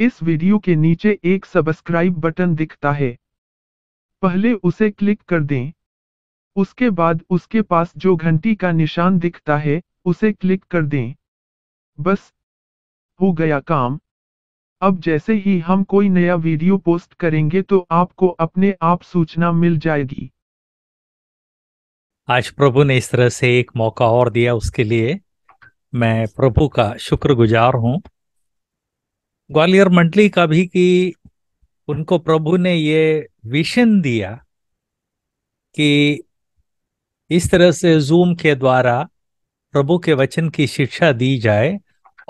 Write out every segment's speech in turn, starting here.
इस वीडियो के नीचे एक सब्सक्राइब बटन दिखता है पहले उसे क्लिक कर दें उसके बाद उसके पास जो घंटी का निशान दिखता है उसे क्लिक कर दें बस हो गया काम अब जैसे ही हम कोई नया वीडियो पोस्ट करेंगे तो आपको अपने आप सूचना मिल जाएगी आज प्रभु ने इस तरह से एक मौका और दिया उसके लिए मैं प्रभु का शुक्रगुजार हूँ ग्वालियर मंडली का भी कि उनको प्रभु ने ये विशन दिया कि इस तरह से जूम के द्वारा प्रभु के वचन की शिक्षा दी जाए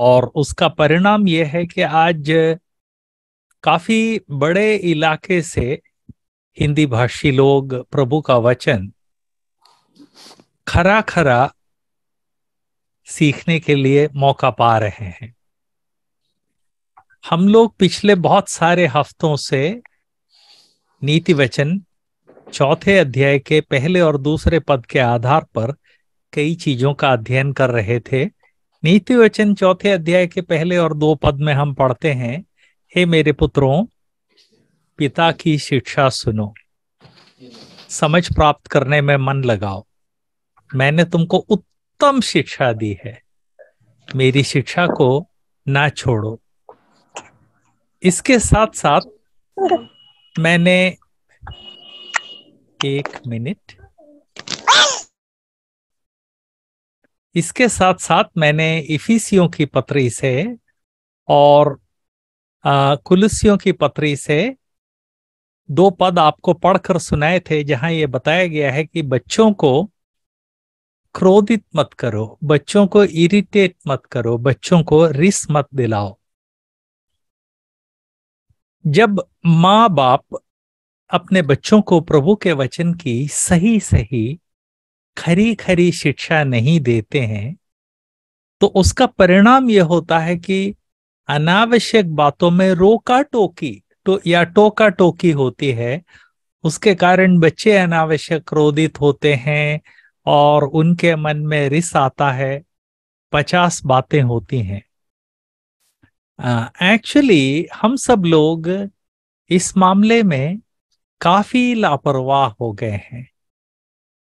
और उसका परिणाम यह है कि आज काफी बड़े इलाके से हिंदी भाषी लोग प्रभु का वचन खरा खरा सीखने के लिए मौका पा रहे हैं हम लोग पिछले बहुत सारे हफ्तों से नीति वचन चौथे अध्याय के पहले और दूसरे पद के आधार पर कई चीजों का अध्ययन कर रहे थे नीति वचन चौथे अध्याय के पहले और दो पद में हम पढ़ते हैं हे मेरे पुत्रों पिता की शिक्षा सुनो समझ प्राप्त करने में मन लगाओ मैंने तुमको उत्तम शिक्षा दी है मेरी शिक्षा को ना छोड़ो इसके साथ साथ मैंने एक मिनट इसके साथ साथ मैंने इफिसियों की पत्री से और कुलसियों की पत्री से दो पद आपको पढ़कर सुनाए थे जहां ये बताया गया है कि बच्चों को क्रोधित मत करो बच्चों को इरिटेट मत करो बच्चों को रिस मत दिलाओ जब माँ बाप अपने बच्चों को प्रभु के वचन की सही सही खरी खरी शिक्षा नहीं देते हैं तो उसका परिणाम यह होता है कि अनावश्यक बातों में रोका टोकी तो या टोका टोकी होती है उसके कारण बच्चे अनावश्यक क्रोधित होते हैं और उनके मन में रिस आता है पचास बातें होती हैं एक्चुअली uh, हम सब लोग इस मामले में काफी लापरवाह हो गए हैं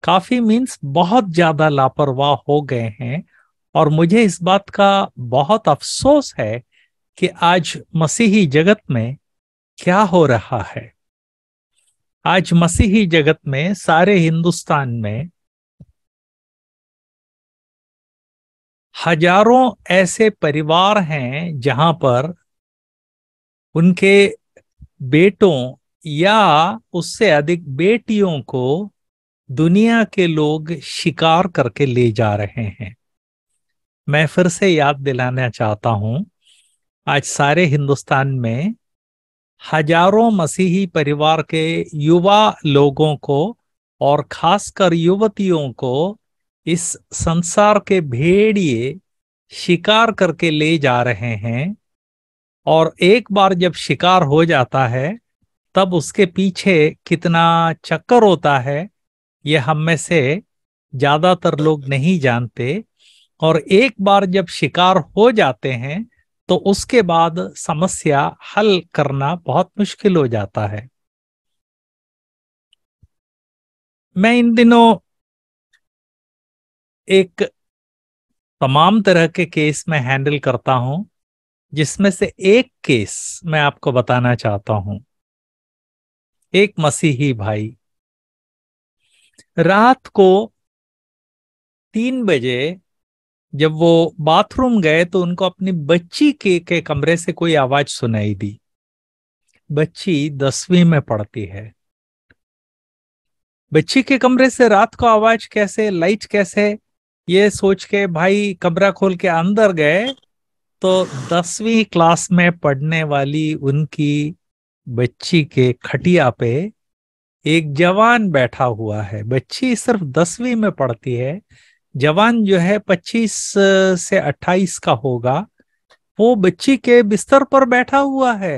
काफी मीन्स बहुत ज्यादा लापरवाह हो गए हैं और मुझे इस बात का बहुत अफसोस है कि आज मसीही जगत में क्या हो रहा है आज मसीही जगत में सारे हिंदुस्तान में हजारों ऐसे परिवार हैं जहां पर उनके बेटों या उससे अधिक बेटियों को दुनिया के लोग शिकार करके ले जा रहे हैं मैं फिर से याद दिलाना चाहता हूं आज सारे हिंदुस्तान में हजारों मसीही परिवार के युवा लोगों को और खासकर युवतियों को इस संसार के भेड़िए शिकार करके ले जा रहे हैं और एक बार जब शिकार हो जाता है तब उसके पीछे कितना चक्कर होता है यह हम में से ज्यादातर लोग नहीं जानते और एक बार जब शिकार हो जाते हैं तो उसके बाद समस्या हल करना बहुत मुश्किल हो जाता है मैं इन दिनों एक तमाम तरह के केस में हैंडल करता हूं जिसमें से एक केस मैं आपको बताना चाहता हूं एक मसीही भाई रात को तीन बजे जब वो बाथरूम गए तो उनको अपनी बच्ची के के कमरे से कोई आवाज सुनाई दी बच्ची दसवीं में पढ़ती है बच्ची के कमरे से रात को आवाज कैसे लाइट कैसे ये सोच के भाई कमरा खोल के अंदर गए तो दसवीं क्लास में पढ़ने वाली उनकी बच्ची के खटिया पे एक जवान बैठा हुआ है बच्ची सिर्फ दसवीं में पढ़ती है जवान जो है पच्चीस से अट्ठाईस का होगा वो बच्ची के बिस्तर पर बैठा हुआ है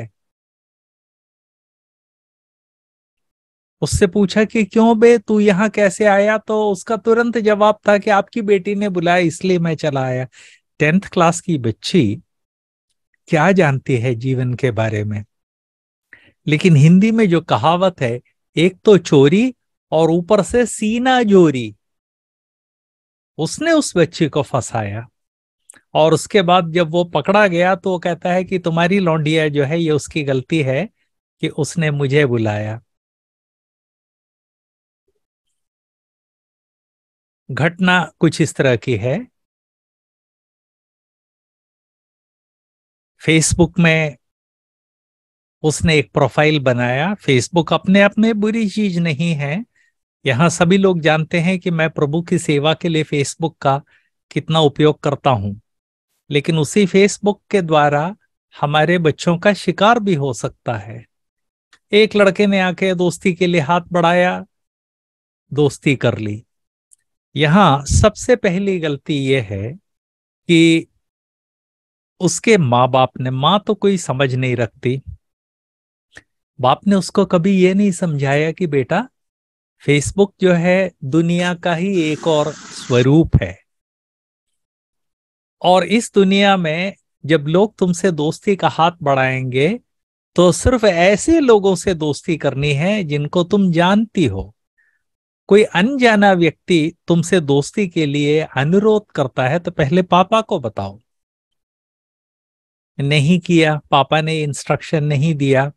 उससे पूछा कि क्यों बे तू यहाँ कैसे आया तो उसका तुरंत जवाब था कि आपकी बेटी ने बुलाया इसलिए मैं चला आया टेंथ क्लास की बच्ची क्या जानती है जीवन के बारे में लेकिन हिंदी में जो कहावत है एक तो चोरी और ऊपर से सीना जोरी उसने उस बच्ची को फंसाया और उसके बाद जब वो पकड़ा गया तो वो कहता है कि तुम्हारी लौंडिया जो है ये उसकी गलती है कि उसने मुझे बुलाया घटना कुछ इस तरह की है फेसबुक में उसने एक प्रोफाइल बनाया फेसबुक अपने आप में बुरी चीज नहीं है यहां सभी लोग जानते हैं कि मैं प्रभु की सेवा के लिए फेसबुक का कितना उपयोग करता हूं लेकिन उसी फेसबुक के द्वारा हमारे बच्चों का शिकार भी हो सकता है एक लड़के ने आके दोस्ती के लिए हाथ बढ़ाया दोस्ती कर ली यहाँ सबसे पहली गलती ये है कि उसके माँ बाप ने माँ तो कोई समझ नहीं रखती बाप ने उसको कभी ये नहीं समझाया कि बेटा फेसबुक जो है दुनिया का ही एक और स्वरूप है और इस दुनिया में जब लोग तुमसे दोस्ती का हाथ बढ़ाएंगे तो सिर्फ ऐसे लोगों से दोस्ती करनी है जिनको तुम जानती हो कोई अनजाना व्यक्ति तुमसे दोस्ती के लिए अनुरोध करता है तो पहले पापा को बताओ नहीं किया पापा ने इंस्ट्रक्शन नहीं दिया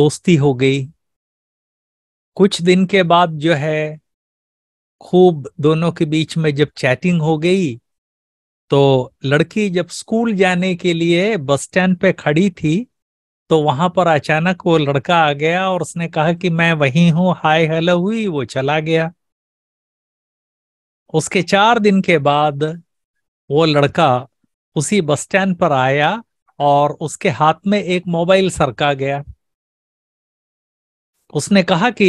दोस्ती हो गई कुछ दिन के बाद जो है खूब दोनों के बीच में जब चैटिंग हो गई तो लड़की जब स्कूल जाने के लिए बस स्टैंड पे खड़ी थी तो वहां पर अचानक वो लड़का आ गया और उसने कहा कि मैं वही हूं हाय हेलो हुई वो चला गया उसके चार दिन के बाद वो लड़का उसी बस स्टैंड पर आया और उसके हाथ में एक मोबाइल सरका गया उसने कहा कि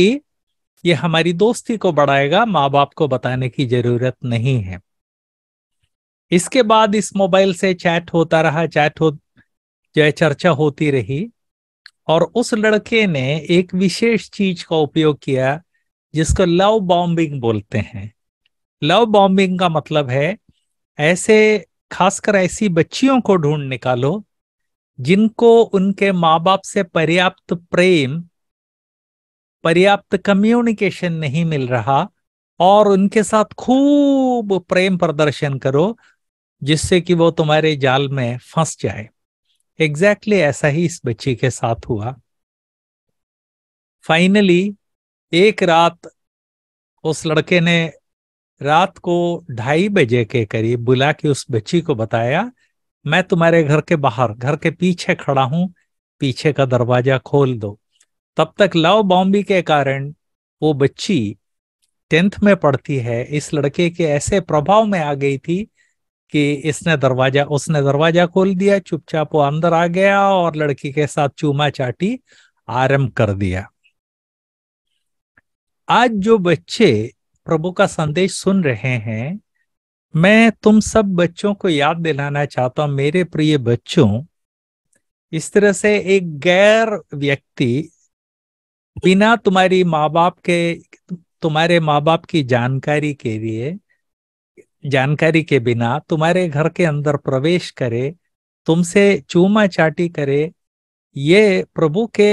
ये हमारी दोस्ती को बढ़ाएगा माँ बाप को बताने की जरूरत नहीं है इसके बाद इस मोबाइल से चैट होता रहा चैट हो जो चर्चा होती रही और उस लड़के ने एक विशेष चीज का उपयोग किया जिसको लव बॉम्बिंग बोलते हैं लव बॉम्बिंग का मतलब है ऐसे खासकर ऐसी बच्चियों को ढूंढ निकालो जिनको उनके माँ बाप से पर्याप्त प्रेम पर्याप्त कम्युनिकेशन नहीं मिल रहा और उनके साथ खूब प्रेम प्रदर्शन करो जिससे कि वो तुम्हारे जाल में फंस जाए एग्जैक्टली exactly ऐसा ही इस बच्ची के साथ हुआ फाइनली एक रात उस लड़के ने रात को ढाई बजे के करीब बुला के उस बच्ची को बताया मैं तुम्हारे घर के बाहर घर के पीछे खड़ा हूं पीछे का दरवाजा खोल दो तब तक लव बॉम्बी के कारण वो बच्ची टेंथ में पढ़ती है इस लड़के के ऐसे प्रभाव में आ गई थी कि इसने दरवाजा उसने दरवाजा खोल दिया चुपचाप वो अंदर आ गया और लड़की के साथ चूमा चाटी आरंभ कर दिया आज जो बच्चे प्रभु का संदेश सुन रहे हैं मैं तुम सब बच्चों को याद दिलाना चाहता हूं मेरे प्रिय बच्चों इस तरह से एक गैर व्यक्ति बिना तुम्हारी माँ बाप के तुम्हारे माँ बाप की जानकारी के लिए जानकारी के बिना तुम्हारे घर के अंदर प्रवेश करे तुमसे चूमा चाटी करे ये प्रभु के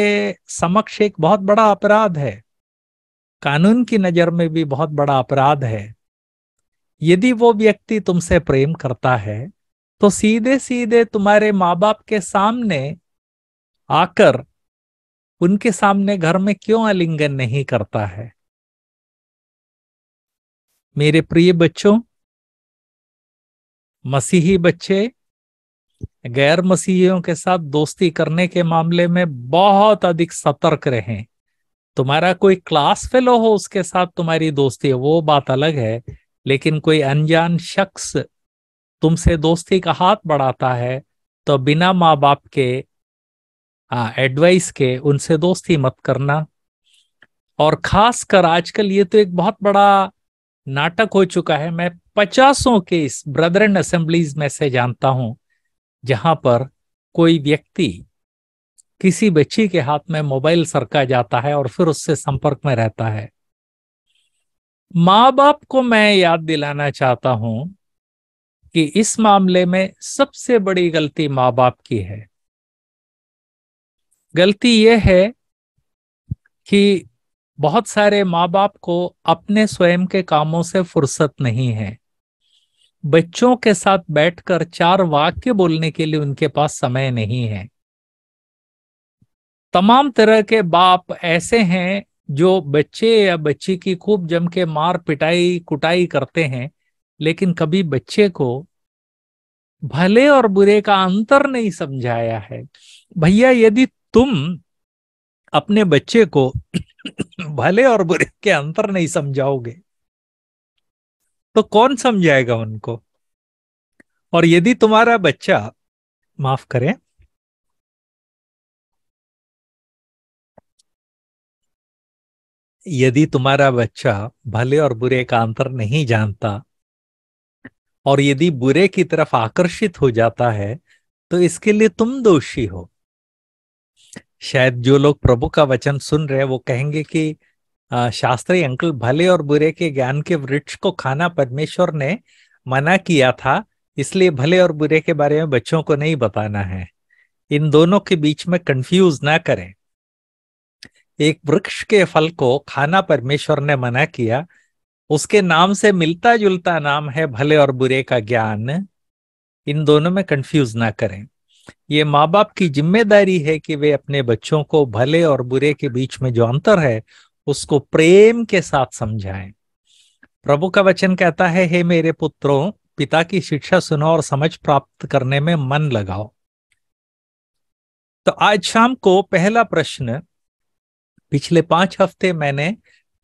समक्ष एक बहुत बड़ा अपराध है कानून की नजर में भी बहुत बड़ा अपराध है यदि वो व्यक्ति तुमसे प्रेम करता है तो सीधे सीधे तुम्हारे माँ बाप के सामने आकर उनके सामने घर में क्यों आलिंगन नहीं करता है मेरे प्रिय बच्चों मसीही बच्चे गैर मसीहियों के साथ दोस्ती करने के मामले में बहुत अधिक सतर्क रहे तुम्हारा कोई क्लास फेलो हो उसके साथ तुम्हारी दोस्ती है वो बात अलग है लेकिन कोई अनजान शख्स तुमसे दोस्ती का हाथ बढ़ाता है तो बिना माँ बाप के एडवाइस के उनसे दोस्ती मत करना और खास कर आजकल ये तो एक बहुत बड़ा नाटक हो चुका है मैं पचासों केस ब्रदरन असेंबलीज में से जानता हूं जहां पर कोई व्यक्ति किसी बच्ची के हाथ में मोबाइल सरका जाता है और फिर उससे संपर्क में रहता है मां बाप को मैं याद दिलाना चाहता हूं कि इस मामले में सबसे बड़ी गलती माँ बाप की है गलती यह है कि बहुत सारे माँ बाप को अपने स्वयं के कामों से फुर्सत नहीं है बच्चों के साथ बैठकर चार वाक्य बोलने के लिए उनके पास समय नहीं है तमाम तरह के बाप ऐसे हैं जो बच्चे या बच्ची की खूब जम के मार पिटाई कुटाई करते हैं लेकिन कभी बच्चे को भले और बुरे का अंतर नहीं समझाया है भैया यदि तुम अपने बच्चे को भले और बुरे के अंतर नहीं समझाओगे तो कौन समझाएगा उनको और यदि तुम्हारा बच्चा माफ करें यदि तुम्हारा बच्चा भले और बुरे का अंतर नहीं जानता और यदि बुरे की तरफ आकर्षित हो जाता है तो इसके लिए तुम दोषी हो शायद जो लोग प्रभु का वचन सुन रहे हैं वो कहेंगे कि शास्त्री अंकल भले और बुरे के ज्ञान के वृक्ष को खाना परमेश्वर ने मना किया था इसलिए भले और बुरे के बारे में बच्चों को नहीं बताना है इन दोनों के बीच में कंफ्यूज ना करें एक वृक्ष के फल को खाना परमेश्वर ने मना किया उसके नाम से मिलता जुलता नाम है भले और बुरे का ज्ञान इन दोनों में कंफ्यूज ना करें ये माँ बाप की जिम्मेदारी है कि वे अपने बच्चों को भले और बुरे के बीच में जो अंतर है उसको प्रेम के साथ समझाएं प्रभु का वचन कहता है हे मेरे पुत्रों पिता की शिक्षा सुनो और समझ प्राप्त करने में मन लगाओ तो आज शाम को पहला प्रश्न पिछले पांच हफ्ते मैंने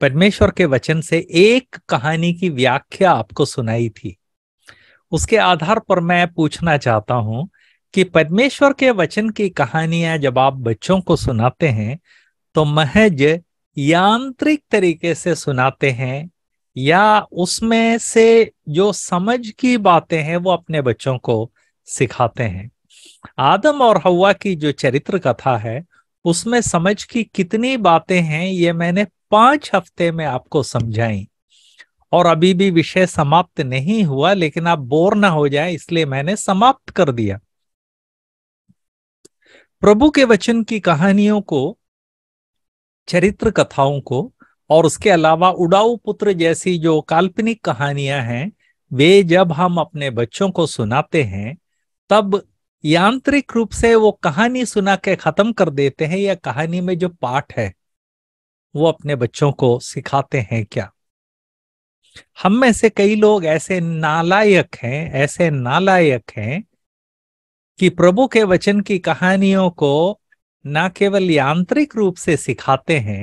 परमेश्वर के वचन से एक कहानी की व्याख्या आपको सुनाई थी उसके आधार पर मैं पूछना चाहता हूं कि परमेश्वर के वचन की कहानियां जब आप बच्चों को सुनाते हैं तो महज यांत्रिक तरीके से सुनाते हैं या उसमें से जो समझ की बातें हैं वो अपने बच्चों को सिखाते हैं आदम और हवा की जो चरित्र कथा है उसमें समझ की कितनी बातें हैं ये मैंने पांच हफ्ते में आपको समझाई और अभी भी विषय समाप्त नहीं हुआ लेकिन आप बोर ना हो जाए इसलिए मैंने समाप्त कर दिया प्रभु के वचन की कहानियों को चरित्र कथाओं को और उसके अलावा उड़ाऊ पुत्र जैसी जो काल्पनिक कहानियां हैं वे जब हम अपने बच्चों को सुनाते हैं तब यांत्रिक रूप से वो कहानी सुना के खत्म कर देते हैं या कहानी में जो पाठ है वो अपने बच्चों को सिखाते हैं क्या हम में से कई लोग ऐसे नालायक हैं ऐसे नालायक हैं कि प्रभु के वचन की कहानियों को न केवल यांत्रिक रूप से सिखाते हैं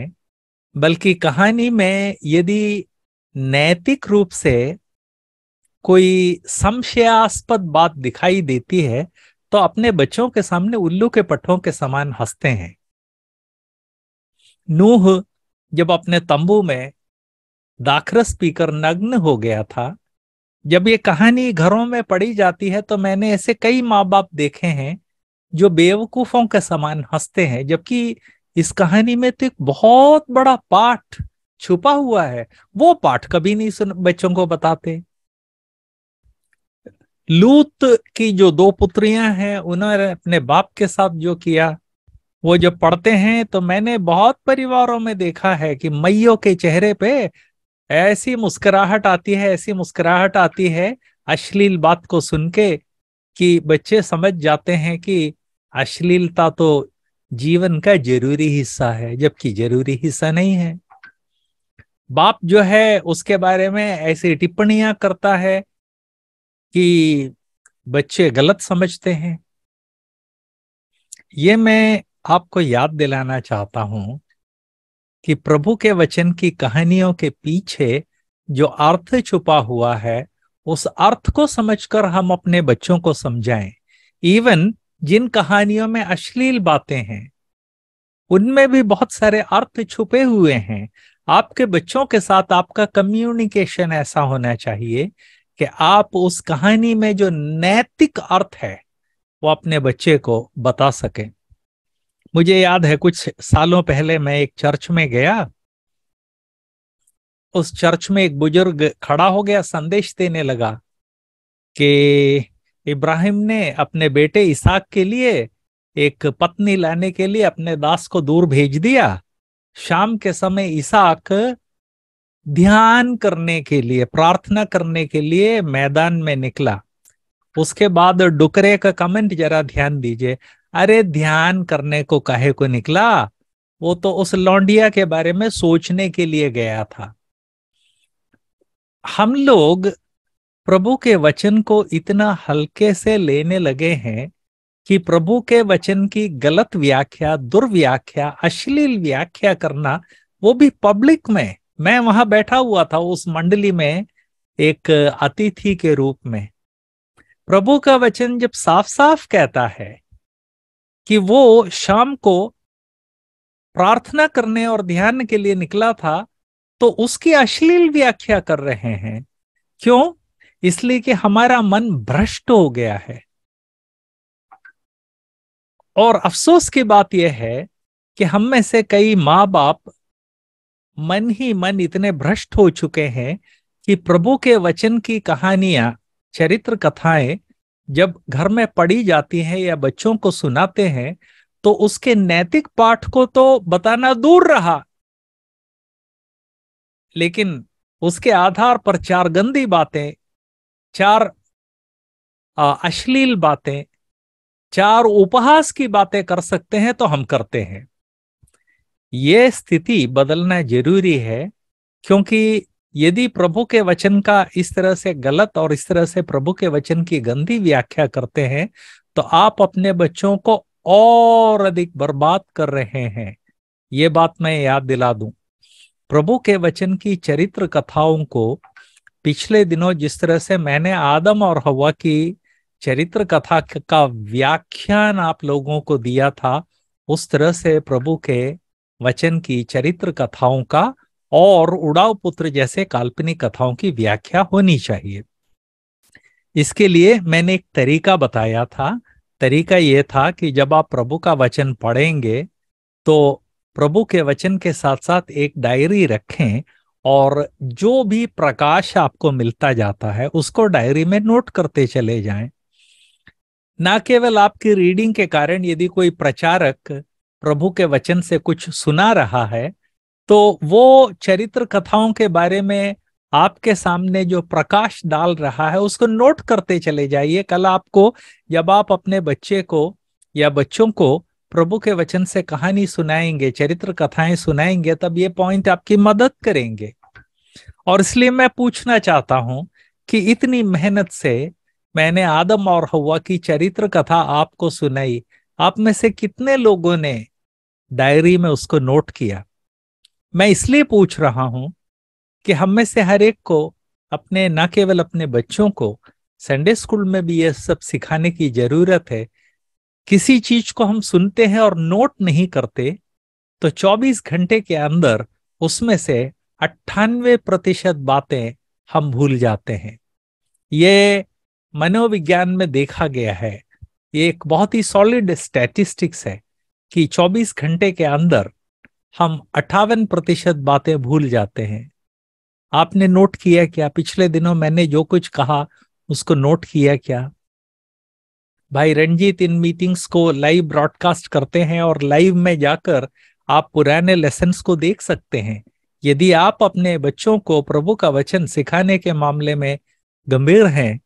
बल्कि कहानी में यदि नैतिक रूप से कोई संशयास्पद बात दिखाई देती है तो अपने बच्चों के सामने उल्लू के पट्टों के समान हंसते हैं नूह जब अपने तंबू में दाखरस पीकर नग्न हो गया था जब ये कहानी घरों में पढ़ी जाती है तो मैंने ऐसे कई माँ बाप देखे हैं जो बेवकूफों के समान हंसते हैं जबकि इस कहानी में तो एक बहुत बड़ा पाठ छुपा हुआ है वो पाठ कभी नहीं सुन बच्चों को बताते लूत की जो दो पुत्रियां हैं उन्होंने अपने बाप के साथ जो किया वो जब पढ़ते हैं तो मैंने बहुत परिवारों में देखा है कि मैयों के चेहरे पे ऐसी मुस्कुराहट आती है ऐसी मुस्कुराहट आती है अश्लील बात को सुन के कि बच्चे समझ जाते हैं कि अश्लीलता तो जीवन का जरूरी हिस्सा है जबकि जरूरी हिस्सा नहीं है बाप जो है उसके बारे में ऐसी टिप्पणियां करता है कि बच्चे गलत समझते हैं ये मैं आपको याद दिलाना चाहता हूं कि प्रभु के वचन की कहानियों के पीछे जो अर्थ छुपा हुआ है उस अर्थ को समझकर हम अपने बच्चों को समझाएं इवन जिन कहानियों में अश्लील बातें हैं उनमें भी बहुत सारे अर्थ छुपे हुए हैं आपके बच्चों के साथ आपका कम्युनिकेशन ऐसा होना चाहिए कि आप उस कहानी में जो नैतिक अर्थ है वो अपने बच्चे को बता सके मुझे याद है कुछ सालों पहले मैं एक चर्च में गया उस चर्च में एक बुजुर्ग खड़ा हो गया संदेश देने लगा कि इब्राहिम ने अपने बेटे इसाक के लिए एक पत्नी लाने के लिए अपने दास को दूर भेज दिया शाम के समय इसाक ध्यान करने के लिए प्रार्थना करने के लिए मैदान में निकला उसके बाद डुकरे का कमेंट जरा ध्यान दीजिए अरे ध्यान करने को कहे को निकला वो तो उस लौंडिया के बारे में सोचने के लिए गया था हम लोग प्रभु के वचन को इतना हल्के से लेने लगे हैं कि प्रभु के वचन की गलत व्याख्या दुर्व्याख्या अश्लील व्याख्या करना वो भी पब्लिक में मैं वहां बैठा हुआ था उस मंडली में एक अतिथि के रूप में प्रभु का वचन जब साफ साफ कहता है कि वो शाम को प्रार्थना करने और ध्यान के लिए निकला था तो उसकी अश्लील व्याख्या कर रहे हैं क्यों इसलिए कि हमारा मन भ्रष्ट हो गया है और अफसोस की बात यह है कि हम में से कई माँ बाप मन ही मन इतने भ्रष्ट हो चुके हैं कि प्रभु के वचन की कहानियां चरित्र कथाएं जब घर में पढ़ी जाती हैं या बच्चों को सुनाते हैं तो उसके नैतिक पाठ को तो बताना दूर रहा लेकिन उसके आधार पर चार गंदी बातें चार अश्लील बातें चार उपहास की बातें कर सकते हैं तो हम करते हैं ये स्थिति बदलना जरूरी है क्योंकि यदि प्रभु के वचन का इस तरह से गलत और इस तरह से प्रभु के वचन की गंदी व्याख्या करते हैं तो आप अपने बच्चों को और अधिक बर्बाद कर रहे हैं ये बात मैं याद दिला दूं प्रभु के वचन की चरित्र कथाओं को पिछले दिनों जिस तरह से मैंने आदम और हवा की चरित्र कथा का व्याख्यान आप लोगों को दिया था उस तरह से प्रभु के वचन की चरित्र कथाओं का और उड़ाव पुत्र जैसे काल्पनिक कथाओं की व्याख्या होनी चाहिए इसके लिए मैंने एक तरीका बताया था तरीका यह था कि जब आप प्रभु का वचन पढ़ेंगे तो प्रभु के वचन के साथ साथ एक डायरी रखें और जो भी प्रकाश आपको मिलता जाता है उसको डायरी में नोट करते चले जाएं ना केवल आपकी रीडिंग के कारण यदि कोई प्रचारक प्रभु के वचन से कुछ सुना रहा है तो वो चरित्र कथाओं के बारे में आपके सामने जो प्रकाश डाल रहा है उसको नोट करते चले जाइए कल आपको जब आप अपने बच्चे को या बच्चों को प्रभु के वचन से कहानी सुनाएंगे चरित्र कथाएं सुनाएंगे तब ये पॉइंट आपकी मदद करेंगे और इसलिए मैं पूछना चाहता हूं कि इतनी मेहनत से मैंने आदम और हवा की चरित्र कथा आपको सुनाई आप में से कितने लोगों ने डायरी में उसको नोट किया मैं इसलिए पूछ रहा हूं कि हम में से हर एक को अपने न केवल अपने बच्चों को संडे स्कूल में भी यह सब सिखाने की जरूरत है किसी चीज को हम सुनते हैं और नोट नहीं करते तो 24 घंटे के अंदर उसमें से अट्ठानवे प्रतिशत बातें हम भूल जाते हैं ये मनोविज्ञान में देखा गया है ये एक बहुत ही सॉलिड स्टैटिस्टिक्स है कि 24 घंटे के अंदर हम अट्ठावन प्रतिशत बातें भूल जाते हैं आपने नोट किया क्या पिछले दिनों मैंने जो कुछ कहा उसको नोट किया क्या भाई रणजीत इन मीटिंग्स को लाइव ब्रॉडकास्ट करते हैं और लाइव में जाकर आप पुराने लेसन को देख सकते हैं यदि आप अपने बच्चों को प्रभु का वचन सिखाने के मामले में गंभीर हैं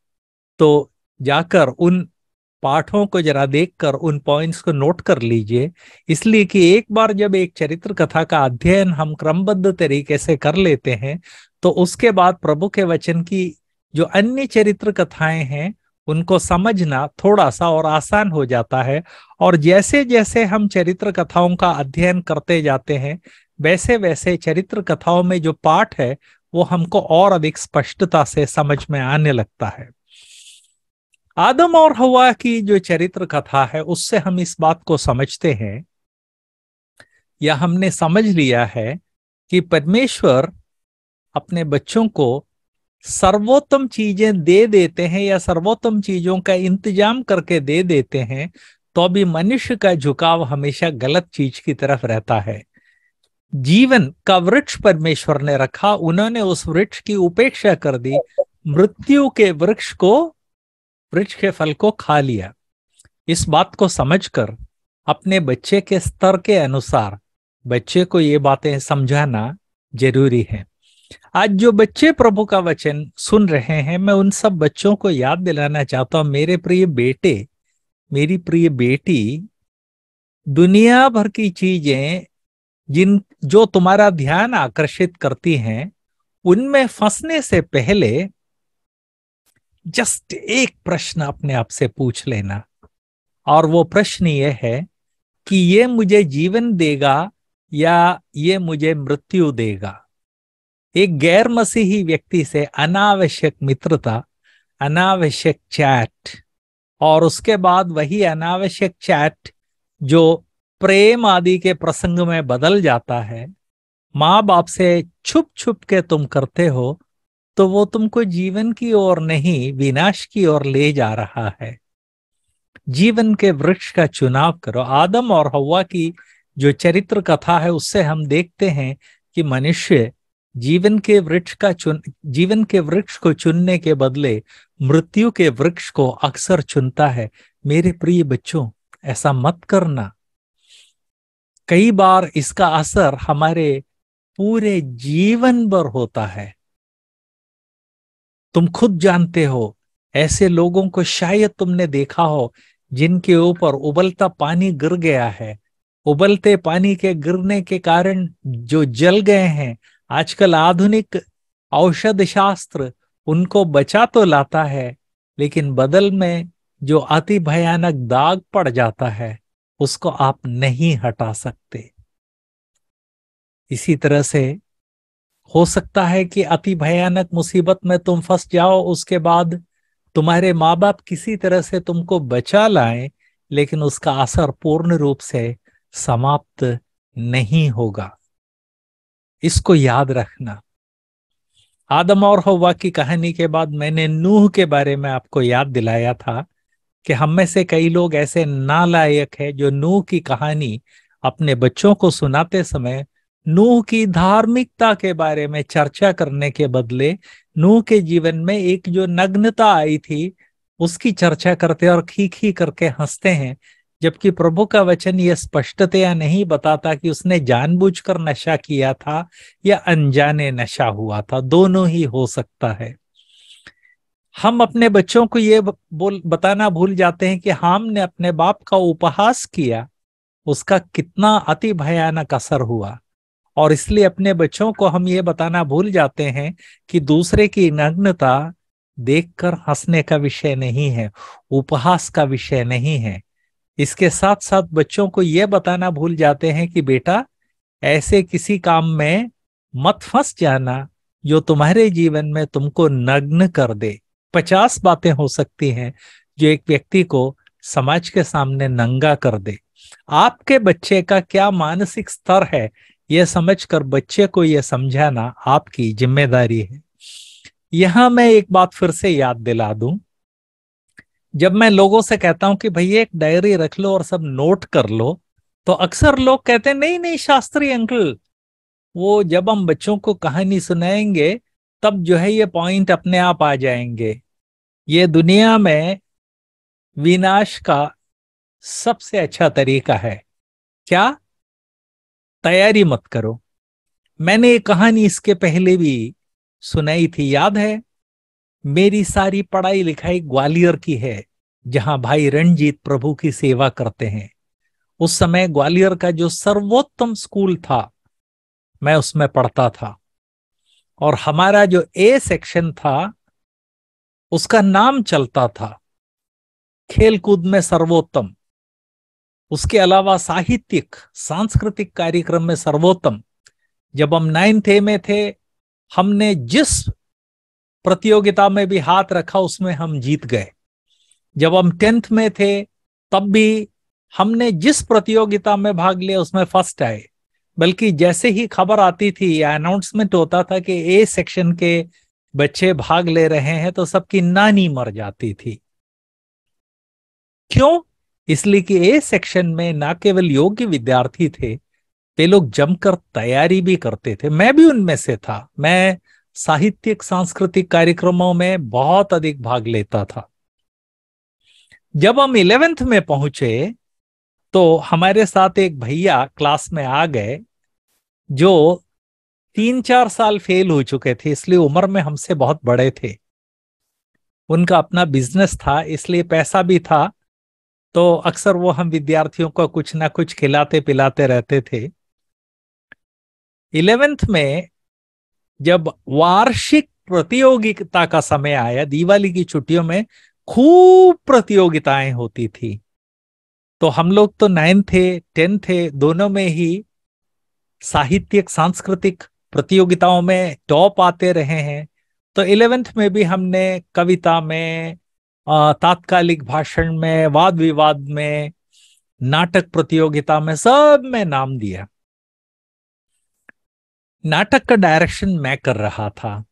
तो जाकर उन पाठों को जरा देखकर उन पॉइंट्स को नोट कर लीजिए इसलिए कि एक बार जब एक चरित्र कथा का अध्ययन हम क्रमबद्ध तरीके से कर लेते हैं तो उसके बाद प्रभु के वचन की जो अन्य चरित्र कथाएं हैं उनको समझना थोड़ा सा और आसान हो जाता है और जैसे जैसे हम चरित्र कथाओं का अध्ययन करते जाते हैं वैसे वैसे चरित्र कथाओं में जो पाठ है वो हमको और अधिक स्पष्टता से समझ में आने लगता है आदम और हवा की जो चरित्र कथा है उससे हम इस बात को समझते हैं या हमने समझ लिया है कि परमेश्वर अपने बच्चों को सर्वोत्तम चीजें दे देते हैं या सर्वोत्तम चीजों का इंतजाम करके दे देते हैं तो भी मनुष्य का झुकाव हमेशा गलत चीज की तरफ रहता है जीवन का वृक्ष परमेश्वर ने रखा उन्होंने उस वृक्ष की उपेक्षा कर दी मृत्यु के वृक्ष को वृक्ष के फल को खा लिया इस बात को समझकर अपने बच्चे के स्तर के अनुसार बच्चे को ये बातें समझाना जरूरी है आज जो बच्चे प्रभु का वचन सुन रहे हैं मैं उन सब बच्चों को याद दिलाना चाहता हूं मेरे प्रिय बेटे मेरी प्रिय बेटी दुनिया भर की चीजें जिन जो तुम्हारा ध्यान आकर्षित करती हैं उनमें फंसने से पहले जस्ट एक प्रश्न अपने आप से पूछ लेना और वो प्रश्न ये है कि ये मुझे जीवन देगा या ये मुझे मृत्यु देगा एक गैर मसीही व्यक्ति से अनावश्यक मित्रता अनावश्यक चैट और उसके बाद वही अनावश्यक चैट जो प्रेम आदि के प्रसंग में बदल जाता है माँ बाप से छुप छुप के तुम करते हो तो वो तुमको जीवन की ओर नहीं विनाश की ओर ले जा रहा है जीवन के वृक्ष का चुनाव करो आदम और हवा की जो चरित्र कथा है उससे हम देखते हैं कि मनुष्य जीवन के वृक्ष का चुन जीवन के वृक्ष को चुनने के बदले मृत्यु के वृक्ष को अक्सर चुनता है मेरे प्रिय बच्चों ऐसा मत करना कई बार इसका असर हमारे पूरे जीवन पर होता है तुम खुद जानते हो ऐसे लोगों को शायद तुमने देखा हो जिनके ऊपर उबलता पानी गिर गया है उबलते पानी के गिरने के कारण जो जल गए हैं आजकल आधुनिक औषध शास्त्र उनको बचा तो लाता है लेकिन बदल में जो अति भयानक दाग पड़ जाता है उसको आप नहीं हटा सकते इसी तरह से हो सकता है कि अति भयानक मुसीबत में तुम फंस जाओ उसके बाद तुम्हारे माँ बाप किसी तरह से तुमको बचा लाएं लेकिन उसका असर पूर्ण रूप से समाप्त नहीं होगा इसको याद रखना आदम और हवा की कहानी के बाद मैंने नूह के बारे में आपको याद दिलाया था कि हम में से कई लोग ऐसे नालायक है जो नूह की कहानी अपने बच्चों को सुनाते समय नूह की धार्मिकता के बारे में चर्चा करने के बदले नूह के जीवन में एक जो नग्नता आई थी उसकी चर्चा करते और खी खी करके हंसते हैं जबकि प्रभु का वचन यह स्पष्टतया नहीं बताता कि उसने जानबूझकर नशा किया था या अनजाने नशा हुआ था दोनों ही हो सकता है हम अपने बच्चों को ये बोल बताना भूल जाते हैं कि हमने अपने बाप का उपहास किया उसका कितना अति भयानक असर हुआ और इसलिए अपने बच्चों को हम ये बताना भूल जाते हैं कि दूसरे की नग्नता देखकर हंसने का विषय नहीं है उपहास का विषय नहीं है इसके साथ साथ बच्चों को यह बताना भूल जाते हैं कि बेटा ऐसे किसी काम में मत फंस जाना जो तुम्हारे जीवन में तुमको नग्न कर दे पचास बातें हो सकती हैं जो एक व्यक्ति को समाज के सामने नंगा कर दे आपके बच्चे का क्या मानसिक स्तर है यह समझकर बच्चे को यह समझाना आपकी जिम्मेदारी है यहां मैं एक बात फिर से याद दिला दूं जब मैं लोगों से कहता हूं कि भैया एक डायरी रख लो और सब नोट कर लो तो अक्सर लोग कहते हैं नहीं नहीं शास्त्री अंकल वो जब हम बच्चों को कहानी सुनाएंगे तब जो है ये पॉइंट अपने आप आ जाएंगे ये दुनिया में विनाश का सबसे अच्छा तरीका है क्या तैयारी मत करो मैंने ये कहानी इसके पहले भी सुनाई थी याद है मेरी सारी पढ़ाई लिखाई ग्वालियर की है जहां भाई रणजीत प्रभु की सेवा करते हैं उस समय ग्वालियर का जो सर्वोत्तम स्कूल था मैं उसमें पढ़ता था और हमारा जो ए सेक्शन था उसका नाम चलता था खेलकूद में सर्वोत्तम उसके अलावा साहित्यिक सांस्कृतिक कार्यक्रम में सर्वोत्तम जब हम नाइन्थ ए में थे हमने जिस प्रतियोगिता में भी हाथ रखा उसमें हम जीत गए जब हम टेंथ में थे तब भी हमने जिस प्रतियोगिता में भाग लिया उसमें फर्स्ट आए बल्कि जैसे ही खबर आती थी या अनाउंसमेंट होता था कि ए सेक्शन के बच्चे भाग ले रहे हैं तो सबकी नानी मर जाती थी क्यों इसलिए कि ए सेक्शन में ना केवल योग्य विद्यार्थी थे वे लोग जमकर तैयारी भी करते थे मैं भी उनमें से था मैं साहित्यिक सांस्कृतिक कार्यक्रमों में बहुत अधिक भाग लेता था जब हम इलेवेंथ में पहुंचे तो हमारे साथ एक भैया क्लास में आ गए जो तीन चार साल फेल हो चुके थे इसलिए उम्र में हमसे बहुत बड़े थे उनका अपना बिजनेस था इसलिए पैसा भी था तो अक्सर वो हम विद्यार्थियों को कुछ ना कुछ खिलाते पिलाते रहते थे इलेवेंथ में जब वार्षिक प्रतियोगिता का समय आया दिवाली की छुट्टियों में खूब प्रतियोगिताएं होती थी तो हम लोग तो नाइन्थ थे टेंथ थे दोनों में ही साहित्यिक सांस्कृतिक प्रतियोगिताओं में टॉप आते रहे हैं तो इलेवेंथ में भी हमने कविता में तात्कालिक भाषण में वाद विवाद में नाटक प्रतियोगिता में सब में नाम दिया नाटक का डायरेक्शन मैं कर रहा था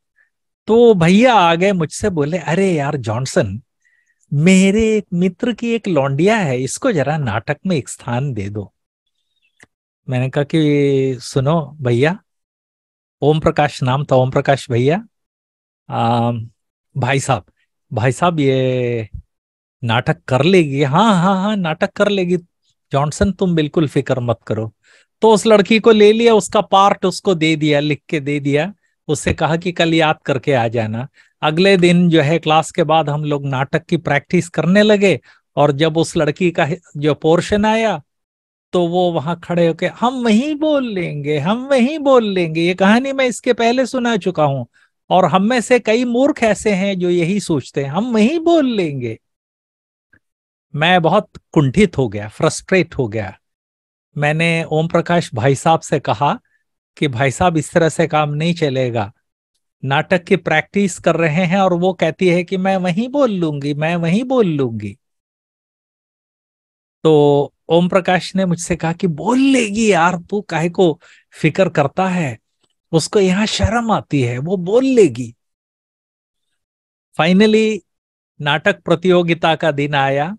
तो भैया आ गए मुझसे बोले अरे यार जॉनसन मेरे एक मित्र की एक लौंडिया है इसको जरा नाटक में एक स्थान दे दो मैंने कहा कि सुनो भैया ओम प्रकाश नाम था ओम प्रकाश भैया भाई साहब भाई साहब ये नाटक कर लेगी हाँ हाँ हाँ नाटक कर लेगी जॉनसन तुम बिल्कुल फिक्र मत करो तो उस लड़की को ले लिया उसका पार्ट उसको दे दिया लिख के दे दिया उससे कहा कि कल याद करके आ जाना अगले दिन जो है क्लास के बाद हम लोग नाटक की प्रैक्टिस करने लगे और जब उस लड़की का जो पोर्शन आया तो वो वहां खड़े होके हम वही बोल लेंगे हम वही बोल लेंगे ये कहानी मैं इसके पहले सुना चुका हूं और हम में से कई मूर्ख ऐसे हैं जो यही सोचते हैं हम वही बोल लेंगे मैं बहुत कुंठित हो गया फ्रस्ट्रेट हो गया मैंने ओम प्रकाश भाई साहब से कहा कि भाई साहब इस तरह से काम नहीं चलेगा नाटक की प्रैक्टिस कर रहे हैं और वो कहती है कि मैं वहीं बोल लूंगी मैं वहीं बोल लूंगी तो ओम प्रकाश ने मुझसे कहा कि बोल लेगी यार तू काहे को फिकर करता है उसको यहाँ शर्म आती है वो बोल लेगी फाइनली नाटक प्रतियोगिता का दिन आया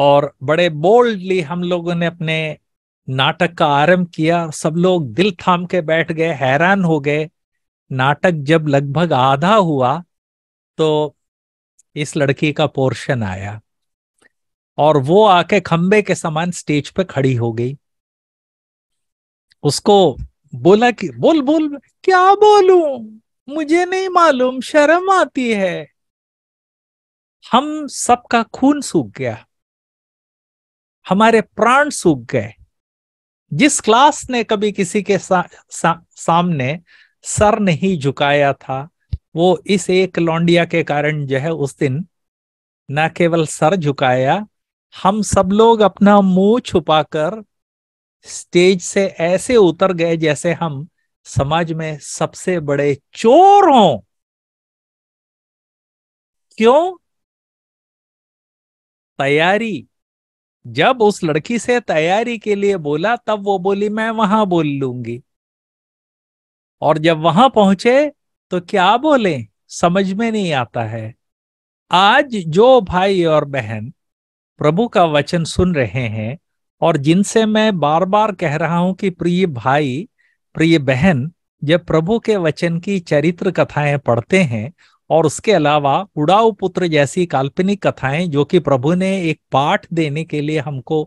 और बड़े बोल्डली हम लोगों ने अपने नाटक का आरंभ किया सब लोग दिल थाम के बैठ गए हैरान हो गए नाटक जब लगभग आधा हुआ तो इस लड़की का पोर्शन आया और वो आके खंबे के समान स्टेज पे खड़ी हो गई उसको बोला कि बोल बोल क्या बोलू मुझे नहीं मालूम शर्म आती है हम सबका खून सूख गया हमारे प्राण सूख गए जिस क्लास ने कभी किसी के सा, सा, सामने सर नहीं झुकाया था वो इस एक लौंडिया के कारण जो है उस दिन न केवल सर झुकाया हम सब लोग अपना मुंह छुपाकर स्टेज से ऐसे उतर गए जैसे हम समाज में सबसे बड़े चोर हों क्यों तैयारी जब उस लड़की से तैयारी के लिए बोला तब वो बोली मैं वहां बोल लूंगी और जब वहां पहुंचे तो क्या बोले समझ में नहीं आता है आज जो भाई और बहन प्रभु का वचन सुन रहे हैं और जिनसे मैं बार बार कह रहा हूं कि प्रिय भाई प्रिय बहन जब प्रभु के वचन की चरित्र कथाएं पढ़ते हैं और उसके अलावा उड़ाऊ पुत्र जैसी काल्पनिक कथाएं जो कि प्रभु ने एक पाठ देने के लिए हमको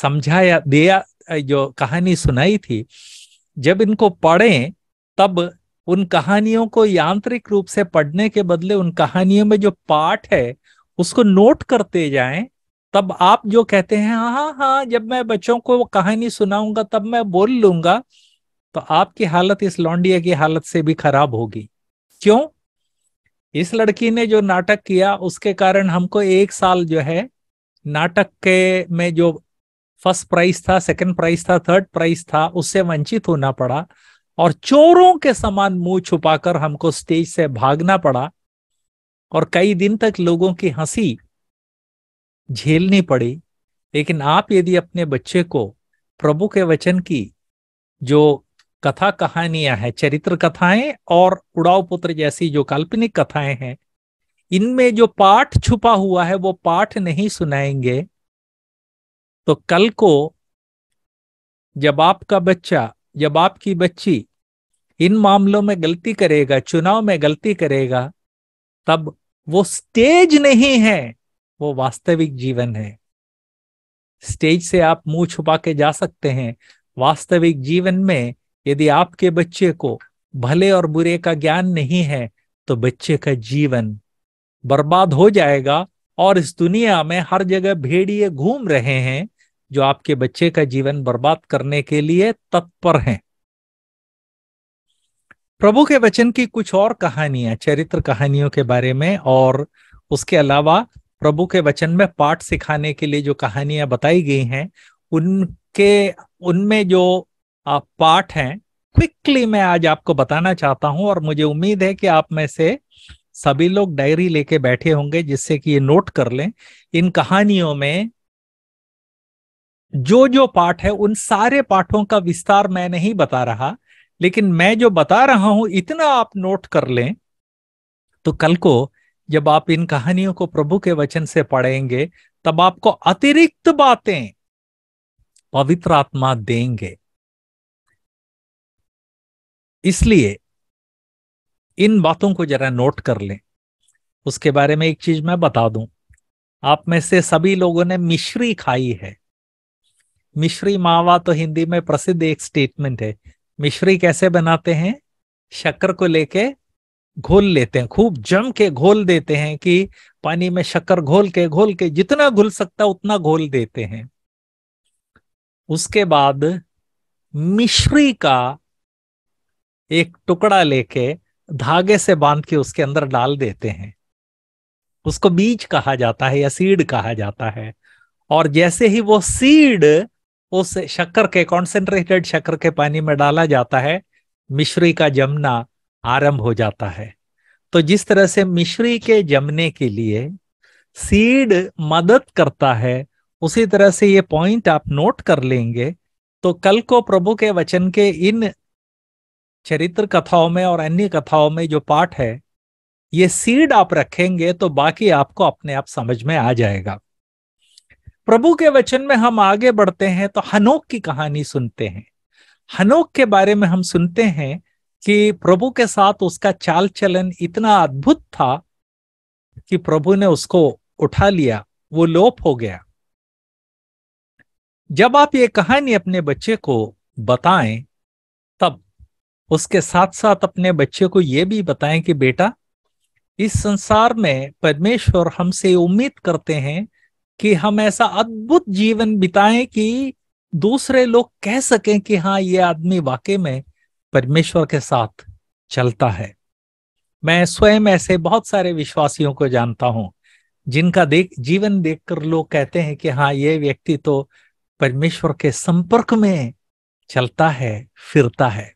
समझाया दिया जो कहानी सुनाई थी जब इनको पढ़ें तब उन कहानियों को यांत्रिक रूप से पढ़ने के बदले उन कहानियों में जो पाठ है उसको नोट करते जाएं तब आप जो कहते हैं हाँ हाँ, हाँ जब मैं बच्चों को वो कहानी सुनाऊंगा तब मैं बोल लूंगा तो आपकी हालत इस लौंडिया की हालत से भी खराब होगी क्यों इस लड़की ने जो नाटक किया उसके कारण हमको एक साल जो है नाटक के में जो फर्स्ट प्राइज था सेकंड प्राइज था थर्ड प्राइज था उससे वंचित होना पड़ा और चोरों के समान मुंह छुपाकर हमको स्टेज से भागना पड़ा और कई दिन तक लोगों की हंसी झेलनी पड़ी लेकिन आप यदि अपने बच्चे को प्रभु के वचन की जो कथा कहानियां हैं चरित्र कथाएं और उड़ाव पुत्र जैसी जो काल्पनिक कथाएं हैं इनमें जो पाठ छुपा हुआ है वो पाठ नहीं सुनाएंगे तो कल को जब आपका बच्चा जब आपकी बच्ची इन मामलों में गलती करेगा चुनाव में गलती करेगा तब वो स्टेज नहीं है वो वास्तविक जीवन है स्टेज से आप मुंह छुपा के जा सकते हैं वास्तविक जीवन में यदि आपके बच्चे को भले और बुरे का ज्ञान नहीं है तो बच्चे का जीवन बर्बाद हो जाएगा और इस दुनिया में हर जगह भेड़िए घूम रहे हैं जो आपके बच्चे का जीवन बर्बाद करने के लिए तत्पर हैं प्रभु के वचन की कुछ और कहानियां चरित्र कहानियों के बारे में और उसके अलावा प्रभु के वचन में पाठ सिखाने के लिए जो कहानियां बताई गई हैं उनके उनमें जो पार्ट हैं क्विकली मैं आज आपको बताना चाहता हूं और मुझे उम्मीद है कि आप में से सभी लोग डायरी लेके बैठे होंगे जिससे कि ये नोट कर लें इन कहानियों में जो जो पाठ है उन सारे पाठों का विस्तार मैं नहीं बता रहा लेकिन मैं जो बता रहा हूं इतना आप नोट कर लें तो कल को जब आप इन कहानियों को प्रभु के वचन से पढ़ेंगे तब आपको अतिरिक्त बातें पवित्र आत्मा देंगे इसलिए इन बातों को जरा नोट कर लें उसके बारे में एक चीज मैं बता दूं आप में से सभी लोगों ने मिश्री खाई है मिश्री मावा तो हिंदी में प्रसिद्ध एक स्टेटमेंट है मिश्री कैसे बनाते हैं शक्कर को लेके घोल लेते हैं खूब जम के घोल देते हैं कि पानी में शक्कर घोल के घोल के जितना घुल सकता उतना घोल देते हैं उसके बाद मिश्री का एक टुकड़ा लेके धागे से बांध के उसके अंदर डाल देते हैं उसको बीज कहा जाता है या सीड कहा जाता है और जैसे ही वो सीड उस शक्कर के कॉन्सेंट्रेटेड शक्कर के पानी में डाला जाता है मिश्री का जमना आरंभ हो जाता है तो जिस तरह से मिश्री के जमने के लिए सीड मदद करता है उसी तरह से ये पॉइंट आप नोट कर लेंगे तो कल को प्रभु के वचन के इन चरित्र कथाओं में और अन्य कथाओं में जो पाठ है ये सीड आप रखेंगे तो बाकी आपको अपने आप समझ में आ जाएगा प्रभु के वचन में हम आगे बढ़ते हैं तो हनोक की कहानी सुनते हैं हनोक के बारे में हम सुनते हैं कि प्रभु के साथ उसका चाल चलन इतना अद्भुत था कि प्रभु ने उसको उठा लिया वो लोप हो गया जब आप ये कहानी अपने बच्चे को बताएं तब उसके साथ साथ अपने बच्चे को ये भी बताएं कि बेटा इस संसार में परमेश्वर हमसे उम्मीद करते हैं कि हम ऐसा अद्भुत जीवन बिताएं कि दूसरे लोग कह सकें कि हाँ ये आदमी वाकई में परमेश्वर के साथ चलता है मैं स्वयं ऐसे बहुत सारे विश्वासियों को जानता हूं जिनका देख जीवन देखकर लोग कहते हैं कि हाँ ये व्यक्ति तो परमेश्वर के संपर्क में चलता है फिरता है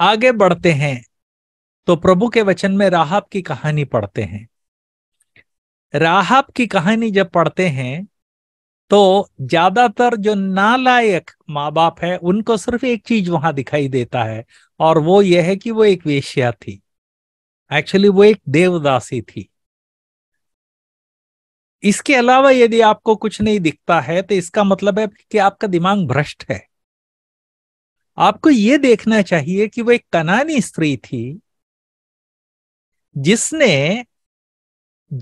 आगे बढ़ते हैं तो प्रभु के वचन में राहब की कहानी पढ़ते हैं राहब की कहानी जब पढ़ते हैं तो ज्यादातर जो नालायक माँ बाप है उनको सिर्फ एक चीज वहां दिखाई देता है और वो यह है कि वो एक वेश्या थी एक्चुअली वो एक देवदासी थी इसके अलावा यदि आपको कुछ नहीं दिखता है तो इसका मतलब है कि आपका दिमाग भ्रष्ट है आपको ये देखना चाहिए कि वो एक कनानी स्त्री थी जिसने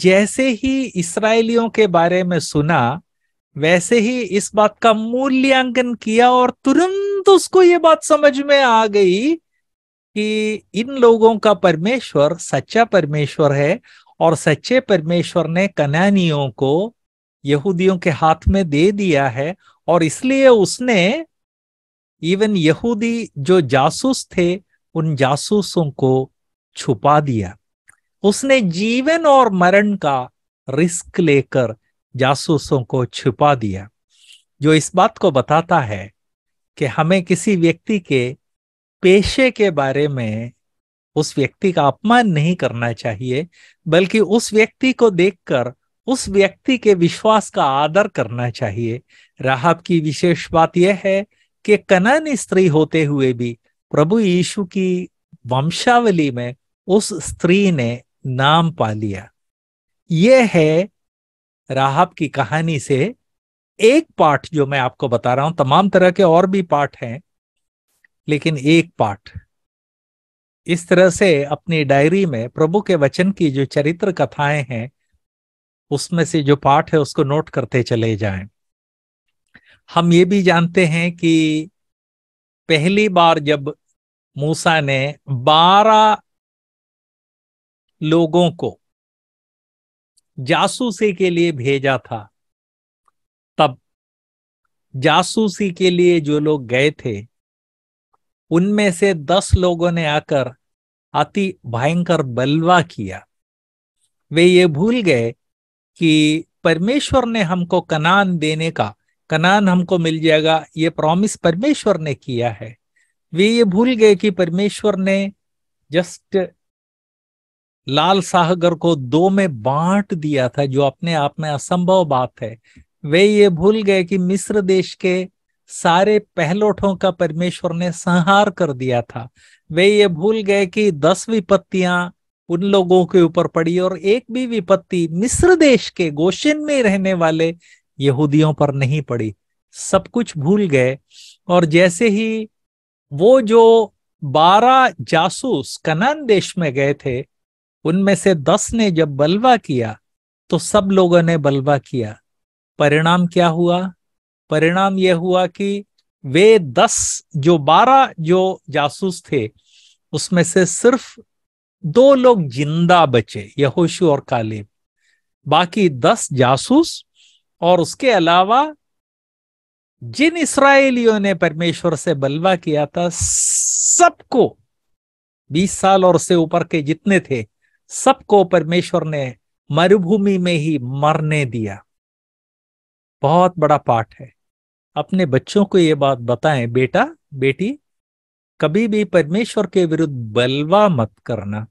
जैसे ही इसराइलियों के बारे में सुना वैसे ही इस बात का मूल्यांकन किया और तुरंत उसको ये बात समझ में आ गई कि इन लोगों का परमेश्वर सच्चा परमेश्वर है और सच्चे परमेश्वर ने कनानियों को यहूदियों के हाथ में दे दिया है और इसलिए उसने इवन यहूदी जो जासूस थे उन जासूसों को छुपा दिया उसने जीवन और मरण का रिस्क लेकर जासूसों को छुपा दिया जो इस बात को बताता है कि हमें किसी व्यक्ति के पेशे के बारे में उस व्यक्ति का अपमान नहीं करना चाहिए बल्कि उस व्यक्ति को देखकर उस व्यक्ति के विश्वास का आदर करना चाहिए राहब की विशेष बात यह है कि कनानी स्त्री होते हुए भी प्रभु यीशु की वंशावली में उस स्त्री ने नाम पा लिया यह है राहब की कहानी से एक पाठ जो मैं आपको बता रहा हूं तमाम तरह के और भी पाठ हैं लेकिन एक पाठ इस तरह से अपनी डायरी में प्रभु के वचन की जो चरित्र कथाएं हैं उसमें से जो पाठ है उसको नोट करते चले जाएं हम ये भी जानते हैं कि पहली बार जब मूसा ने बारह लोगों को जासूसी के लिए भेजा था तब जासूसी के लिए जो लोग गए थे उनमें से दस लोगों ने आकर अति भयंकर बलवा किया वे ये भूल गए कि परमेश्वर ने हमको कनान देने का कनान हमको मिल जाएगा ये प्रॉमिस परमेश्वर ने किया है वे ये भूल गए कि परमेश्वर ने जस्ट लाल सागर को दो में बांट दिया था जो अपने आप में असंभव बात है वे ये भूल गए कि मिस्र देश के सारे पहलोठों का परमेश्वर ने संहार कर दिया था वे ये भूल गए कि दस विपत्तियां उन लोगों के ऊपर पड़ी और एक भी विपत्ति मिस्र देश के गोशन में रहने वाले यहूदियों पर नहीं पड़ी सब कुछ भूल गए और जैसे ही वो जो बारह जासूस कनान देश में गए थे उनमें से दस ने जब बलवा किया तो सब लोगों ने बलवा किया परिणाम क्या हुआ परिणाम यह हुआ कि वे दस जो बारह जो जासूस थे उसमें से सिर्फ दो लोग जिंदा बचे यहोशु और कालेब बाकी दस जासूस और उसके अलावा जिन इसराइलियों ने परमेश्वर से बलवा किया था सबको 20 साल और से ऊपर के जितने थे सबको परमेश्वर ने मरुभूमि में ही मरने दिया बहुत बड़ा पाठ है अपने बच्चों को ये बात बताएं बेटा बेटी कभी भी परमेश्वर के विरुद्ध बलवा मत करना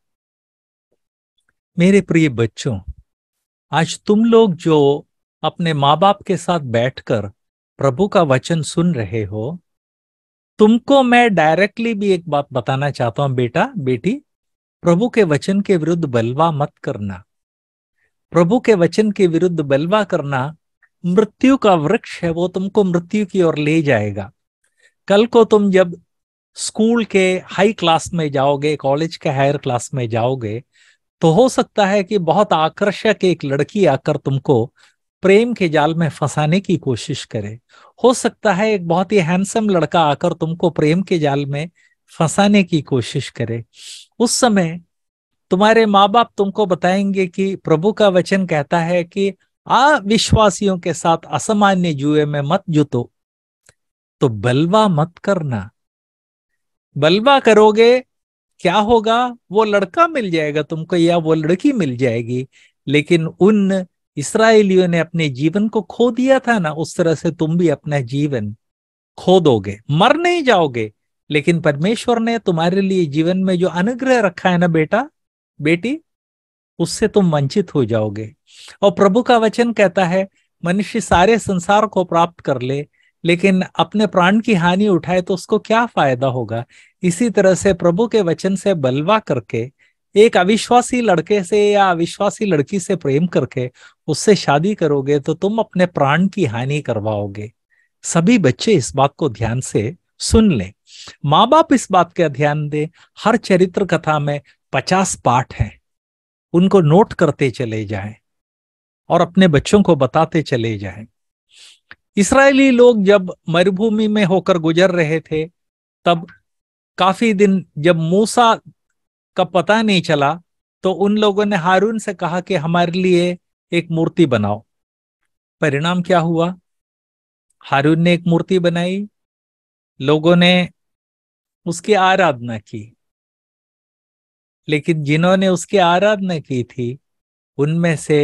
मेरे प्रिय बच्चों आज तुम लोग जो अपने माँ बाप के साथ बैठकर प्रभु का वचन सुन रहे हो तुमको मैं डायरेक्टली भी एक बात बताना चाहता हूं बेटा बेटी प्रभु के वचन के विरुद्ध बलवा मत करना प्रभु के वचन के विरुद्ध बलवा करना मृत्यु का वृक्ष है वो तुमको मृत्यु की ओर ले जाएगा कल को तुम जब स्कूल के हाई क्लास में जाओगे कॉलेज के हायर क्लास में जाओगे तो हो सकता है कि बहुत आकर्षक एक लड़की आकर तुमको प्रेम के जाल में फंसाने की कोशिश करे हो सकता है एक बहुत ही हैंडसम लड़का आकर तुमको प्रेम के जाल में फंसाने की कोशिश करे उस समय तुम्हारे माँ बाप तुमको बताएंगे कि प्रभु का वचन कहता है कि अविश्वासियों के साथ असामान्य जुए में मत जुतो तो बलवा मत करना बलवा करोगे क्या होगा वो लड़का मिल जाएगा तुमको या वो लड़की मिल जाएगी लेकिन उन इसराइलियों ने अपने जीवन को खो दिया था ना उस तरह से तुम भी अपना जीवन खो दोगे मर नहीं जाओगे लेकिन परमेश्वर ने तुम्हारे लिए जीवन में जो अनुग्रह रखा है ना बेटा बेटी उससे तुम वंचित हो जाओगे और प्रभु का वचन कहता है मनुष्य सारे संसार को प्राप्त कर ले लेकिन अपने प्राण की हानि उठाए तो उसको क्या फायदा होगा इसी तरह से प्रभु के वचन से बलवा करके एक अविश्वासी लड़के से या अविश्वासी लड़की से प्रेम करके उससे शादी करोगे तो तुम अपने प्राण की हानि करवाओगे सभी बच्चे इस बात को ध्यान से सुन लें माँ बाप इस बात का ध्यान दे हर चरित्र कथा में पचास पाठ हैं उनको नोट करते चले जाएं और अपने बच्चों को बताते चले जाएं इसराइली लोग जब मरुभूमि में होकर गुजर रहे थे तब काफी दिन जब मूसा का पता नहीं चला तो उन लोगों ने हारून से कहा कि हमारे लिए एक मूर्ति बनाओ परिणाम क्या हुआ हारून ने एक मूर्ति बनाई लोगों ने उसकी आराधना की लेकिन जिन्होंने उसकी आराधना की थी उनमें से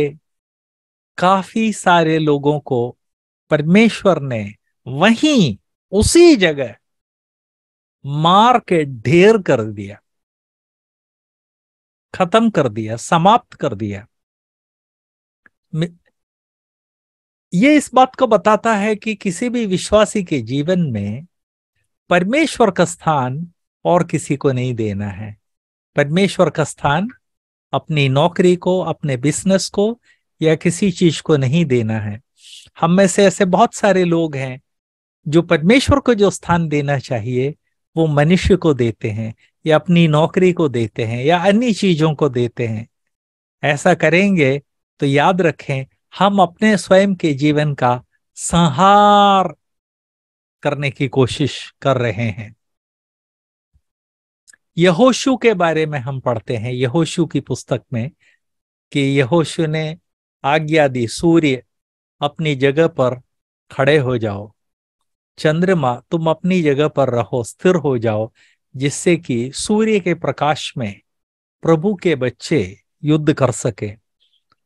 काफी सारे लोगों को परमेश्वर ने वहीं उसी जगह मार के ढेर कर दिया खत्म कर दिया समाप्त कर दिया ये इस बात को बताता है कि किसी भी विश्वासी के जीवन में परमेश्वर का स्थान और किसी को नहीं देना है परमेश्वर का स्थान अपनी नौकरी को अपने बिजनेस को या किसी चीज को नहीं देना है हम में से ऐसे बहुत सारे लोग हैं जो परमेश्वर को जो स्थान देना चाहिए वो मनुष्य को देते हैं या अपनी नौकरी को देते हैं या अन्य चीजों को देते हैं ऐसा करेंगे तो याद रखें हम अपने स्वयं के जीवन का संहार करने की कोशिश कर रहे हैं यहोशु के बारे में हम पढ़ते हैं यहोशु की पुस्तक में कि यहोशु ने आज्ञा दी सूर्य अपनी जगह पर खड़े हो जाओ चंद्रमा तुम अपनी जगह पर रहो स्थिर हो जाओ जिससे कि सूर्य के प्रकाश में प्रभु के बच्चे युद्ध कर सके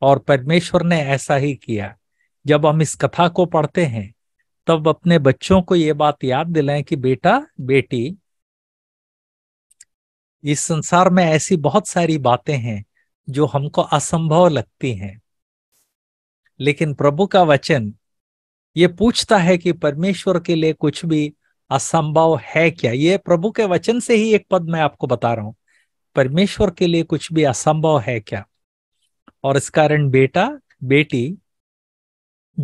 और परमेश्वर ने ऐसा ही किया जब हम इस कथा को पढ़ते हैं तब अपने बच्चों को ये बात याद दिलाएं कि बेटा बेटी इस संसार में ऐसी बहुत सारी बातें हैं जो हमको असंभव लगती हैं लेकिन प्रभु का वचन ये पूछता है कि परमेश्वर के लिए कुछ भी असंभव है क्या ये प्रभु के वचन से ही एक पद मैं आपको बता रहा हूं परमेश्वर के लिए कुछ भी असंभव है क्या और इस कारण बेटा बेटी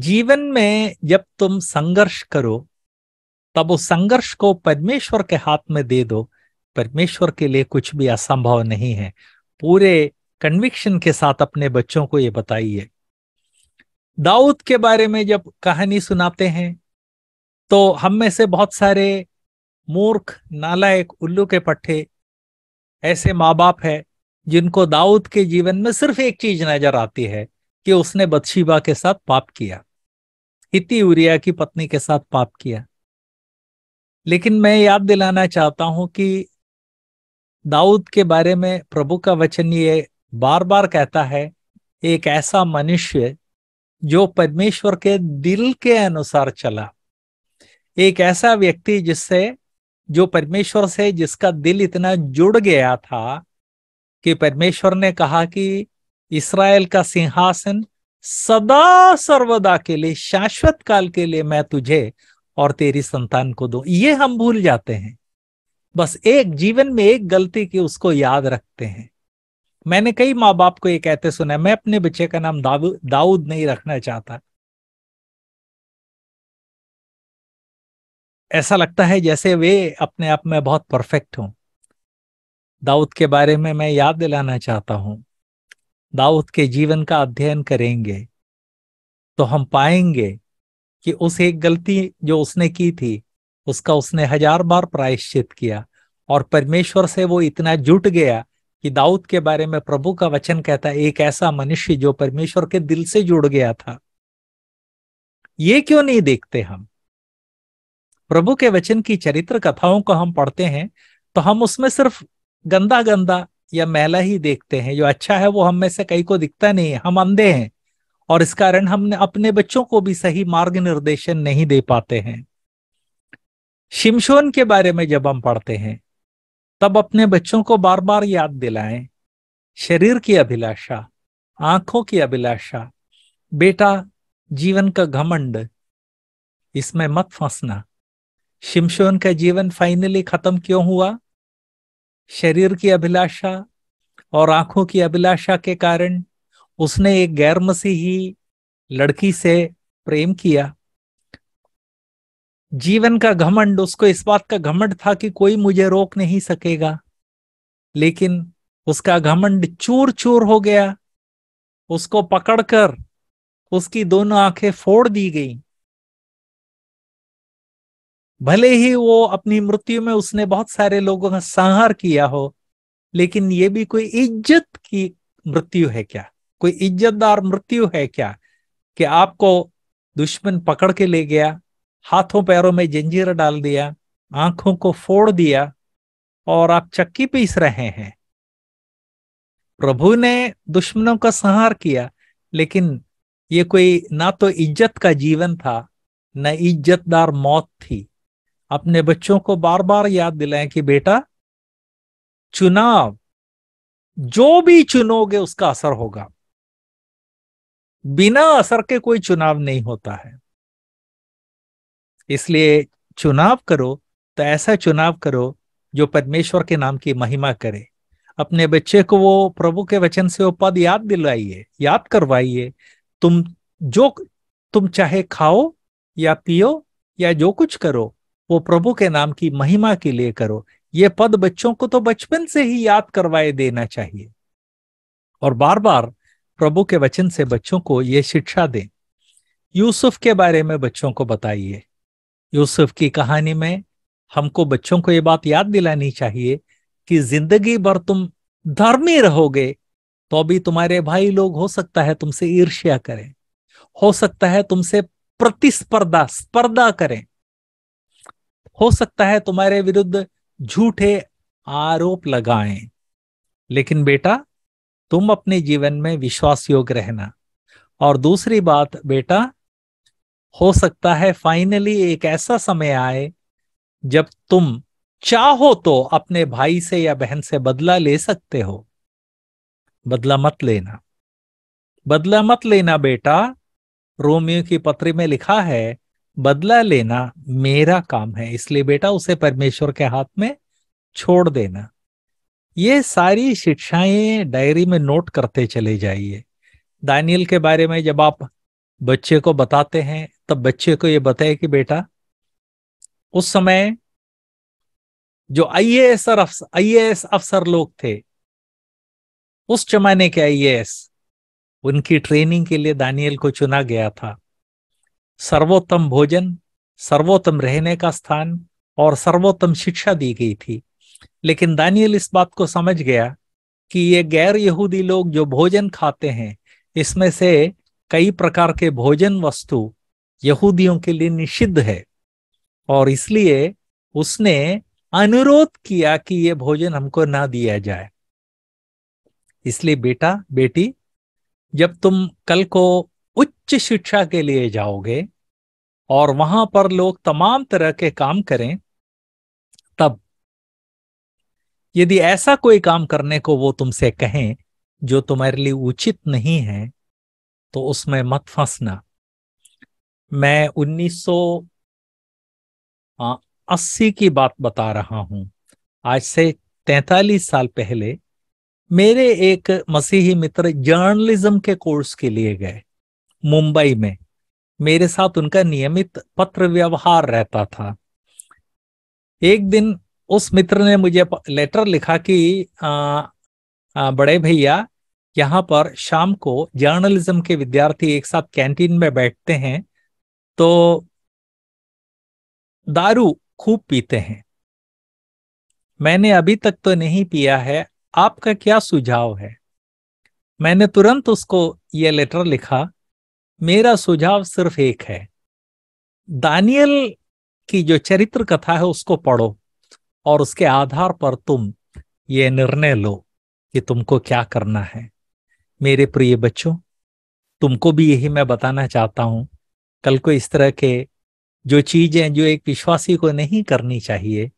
जीवन में जब तुम संघर्ष करो तब उस संघर्ष को परमेश्वर के हाथ में दे दो परमेश्वर के लिए कुछ भी असंभव नहीं है पूरे कन्विक्शन के साथ अपने बच्चों को ये बताइए दाऊद के बारे में जब कहानी सुनाते हैं तो हम में से बहुत सारे मूर्ख नालायक उल्लू के पट्टे ऐसे माँ बाप है जिनको दाऊद के जीवन में सिर्फ एक चीज नजर आती है कि उसने बदशीबा के साथ पाप किया इति उरिया की पत्नी के साथ पाप किया लेकिन मैं याद दिलाना चाहता हूं कि दाऊद के बारे में प्रभु का वचन ये बार बार कहता है एक ऐसा मनुष्य जो परमेश्वर के दिल के अनुसार चला एक ऐसा व्यक्ति जिससे जो परमेश्वर से जिसका दिल इतना जुड़ गया था कि परमेश्वर ने कहा कि इसराइल का सिंहासन सदा सर्वदा के लिए शाश्वत काल के लिए मैं तुझे और तेरी संतान को दो ये हम भूल जाते हैं बस एक जीवन में एक गलती की उसको याद रखते हैं मैंने कई माँ बाप को ये कहते सुना है मैं अपने बच्चे का नाम दाऊद नहीं रखना चाहता ऐसा लगता है जैसे वे अपने आप में बहुत परफेक्ट हों दाऊद के बारे में मैं याद दिलाना चाहता हूं दाऊद के जीवन का अध्ययन करेंगे तो हम पाएंगे कि उस एक गलती जो उसने की थी उसका उसने हजार बार प्रायश्चित किया और परमेश्वर से वो इतना जुट गया कि दाऊद के बारे में प्रभु का वचन कहता है एक ऐसा मनुष्य जो परमेश्वर के दिल से जुड़ गया था ये क्यों नहीं देखते हम प्रभु के वचन की चरित्र कथाओं को हम पढ़ते हैं तो हम उसमें सिर्फ गंदा गंदा या मैला ही देखते हैं जो अच्छा है वो हम में से कई को दिखता नहीं है हम अंधे हैं और इस कारण हमने अपने बच्चों को भी सही मार्ग निर्देशन नहीं दे पाते हैं शिमशोन के बारे में जब हम पढ़ते हैं तब अपने बच्चों को बार बार याद दिलाएं शरीर की अभिलाषा आंखों की अभिलाषा बेटा जीवन का घमंड इसमें मत फंसना शिमशोन का जीवन फाइनली खत्म क्यों हुआ शरीर की अभिलाषा और आंखों की अभिलाषा के कारण उसने एक गैर मसीही लड़की से प्रेम किया जीवन का घमंड उसको इस बात का घमंड था कि कोई मुझे रोक नहीं सकेगा लेकिन उसका घमंड चूर चूर हो गया उसको पकड़कर उसकी दोनों आंखें फोड़ दी गई भले ही वो अपनी मृत्यु में उसने बहुत सारे लोगों का संहार किया हो लेकिन ये भी कोई इज्जत की मृत्यु है क्या कोई इज्जतदार मृत्यु है क्या कि आपको दुश्मन पकड़ के ले गया हाथों पैरों में जंजीर डाल दिया आंखों को फोड़ दिया और आप चक्की पीस रहे हैं प्रभु ने दुश्मनों का संहार किया लेकिन ये कोई ना तो इज्जत का जीवन था न इज्जतदार मौत थी अपने बच्चों को बार बार याद दिलाएं कि बेटा चुनाव जो भी चुनोगे उसका असर होगा बिना असर के कोई चुनाव नहीं होता है इसलिए चुनाव करो तो ऐसा चुनाव करो जो परमेश्वर के नाम की महिमा करे अपने बच्चे को वो प्रभु के वचन से वो पद याद दिलवाइए याद करवाइए तुम जो तुम चाहे खाओ या पियो या जो कुछ करो वो प्रभु के नाम की महिमा के लिए करो ये पद बच्चों को तो बचपन से ही याद करवाए देना चाहिए और बार बार प्रभु के वचन से बच्चों को ये शिक्षा दें यूसुफ के बारे में बच्चों को बताइए यूसुफ की कहानी में हमको बच्चों को ये बात याद दिलानी चाहिए कि जिंदगी भर तुम धर्मी रहोगे तो भी तुम्हारे भाई लोग हो सकता है तुमसे ईर्ष्या करें हो सकता है तुमसे प्रतिस्पर्धा स्पर्धा करें हो सकता है तुम्हारे विरुद्ध झूठे आरोप लगाएं लेकिन बेटा तुम अपने जीवन में विश्वास योग रहना और दूसरी बात बेटा हो सकता है फाइनली एक ऐसा समय आए जब तुम चाहो तो अपने भाई से या बहन से बदला ले सकते हो बदला मत लेना बदला मत लेना बेटा रोमियो की पत्री में लिखा है बदला लेना मेरा काम है इसलिए बेटा उसे परमेश्वर के हाथ में छोड़ देना ये सारी शिक्षाएं डायरी में नोट करते चले जाइए दानियल के बारे में जब आप बच्चे को बताते हैं तब बच्चे को ये बताए कि बेटा उस समय जो आईएएस और आईएएस अफसर लोग थे उस जमाने के आईएएस उनकी ट्रेनिंग के लिए दानियल को चुना गया था सर्वोत्तम भोजन सर्वोत्तम रहने का स्थान और सर्वोत्तम शिक्षा दी गई थी लेकिन दानियल इस बात को समझ गया कि ये गैर यहूदी लोग जो भोजन खाते हैं इसमें से कई प्रकार के भोजन वस्तु यहूदियों के लिए निषिद्ध है और इसलिए उसने अनुरोध किया कि ये भोजन हमको ना दिया जाए इसलिए बेटा बेटी जब तुम कल को उच्च शिक्षा के लिए जाओगे और वहां पर लोग तमाम तरह के काम करें तब यदि ऐसा कोई काम करने को वो तुमसे कहें जो तुम्हारे लिए उचित नहीं है तो उसमें मत फंसना मैं 1980 की बात बता रहा हूं आज से 43 साल पहले मेरे एक मसीही मित्र जर्नलिज्म के कोर्स के लिए गए मुंबई में मेरे साथ उनका नियमित पत्र व्यवहार रहता था एक दिन उस मित्र ने मुझे लेटर लिखा कि आ, आ, बड़े भैया यहाँ पर शाम को जर्नलिज्म के विद्यार्थी एक साथ कैंटीन में बैठते हैं तो दारू खूब पीते हैं मैंने अभी तक तो नहीं पिया है आपका क्या सुझाव है मैंने तुरंत उसको ये लेटर लिखा मेरा सुझाव सिर्फ एक है दानियल की जो चरित्र कथा है उसको पढ़ो और उसके आधार पर तुम ये निर्णय लो कि तुमको क्या करना है मेरे प्रिय बच्चों तुमको भी यही मैं बताना चाहता हूं कल को इस तरह के जो चीजें जो एक विश्वासी को नहीं करनी चाहिए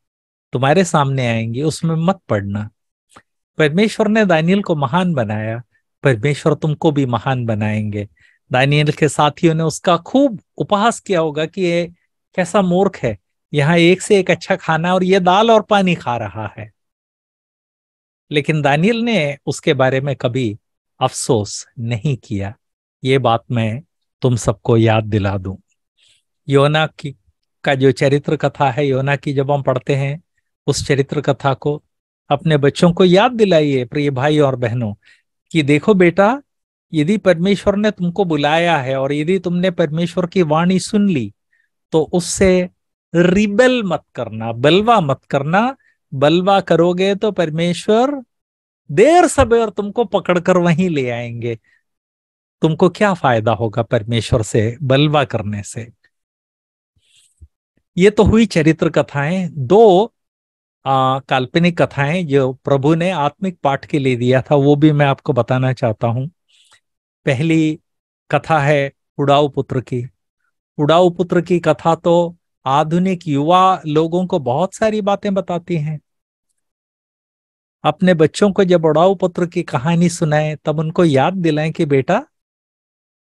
तुम्हारे सामने आएंगी उसमें मत पड़ना परमेश्वर ने दानियल को महान बनाया परमेश्वर तुमको भी महान बनाएंगे दानियल के साथियों ने उसका खूब उपहास किया होगा कि ये कैसा मूर्ख है यहाँ एक से एक अच्छा खाना और ये दाल और पानी खा रहा है लेकिन दानियल ने उसके बारे में कभी अफसोस नहीं किया ये बात मैं तुम सबको याद दिला दूं योना की का जो चरित्र कथा है योना की जब हम पढ़ते हैं उस चरित्र कथा को अपने बच्चों को याद दिलाइए प्रिय भाई और बहनों कि देखो बेटा यदि परमेश्वर ने तुमको बुलाया है और यदि तुमने परमेश्वर की वाणी सुन ली तो उससे रिबेल मत करना बलवा मत करना बलवा करोगे तो परमेश्वर देर सबेर तुमको पकड़कर वहीं ले आएंगे तुमको क्या फायदा होगा परमेश्वर से बलवा करने से ये तो हुई चरित्र कथाएं दो आ, काल्पनिक कथाएं जो प्रभु ने आत्मिक पाठ के लिए दिया था वो भी मैं आपको बताना चाहता हूं पहली कथा है उड़ाऊ पुत्र की उड़ाऊ पुत्र की कथा तो आधुनिक युवा लोगों को बहुत सारी बातें बताती हैं अपने बच्चों को जब उड़ाऊ पुत्र की कहानी सुनाए तब उनको याद दिलाए कि बेटा